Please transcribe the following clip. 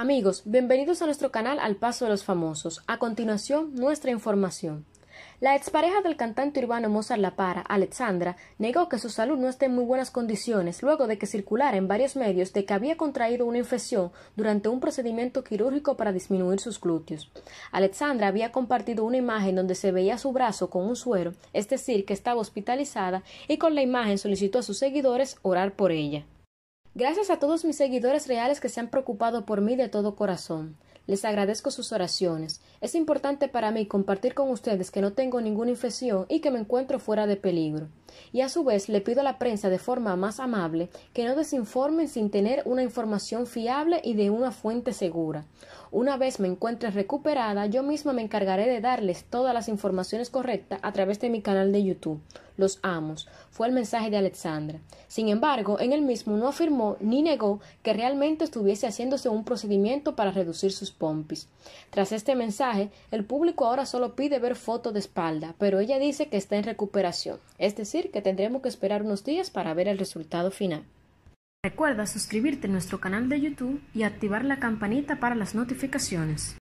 Amigos, bienvenidos a nuestro canal Al Paso de los Famosos. A continuación, nuestra información. La expareja del cantante urbano Mozart La Para, Alexandra, negó que su salud no esté en muy buenas condiciones luego de que circulara en varios medios de que había contraído una infección durante un procedimiento quirúrgico para disminuir sus glúteos. Alexandra había compartido una imagen donde se veía su brazo con un suero, es decir, que estaba hospitalizada, y con la imagen solicitó a sus seguidores orar por ella. Gracias a todos mis seguidores reales que se han preocupado por mí de todo corazón. Les agradezco sus oraciones. Es importante para mí compartir con ustedes que no tengo ninguna infección y que me encuentro fuera de peligro. Y a su vez le pido a la prensa de forma más amable que no desinformen sin tener una información fiable y de una fuente segura. Una vez me encuentre recuperada, yo misma me encargaré de darles todas las informaciones correctas a través de mi canal de YouTube los amos, fue el mensaje de Alexandra. Sin embargo, en él mismo no afirmó ni negó que realmente estuviese haciéndose un procedimiento para reducir sus pompis. Tras este mensaje, el público ahora solo pide ver fotos de espalda, pero ella dice que está en recuperación, es decir, que tendremos que esperar unos días para ver el resultado final. Recuerda suscribirte a nuestro canal de YouTube y activar la campanita para las notificaciones.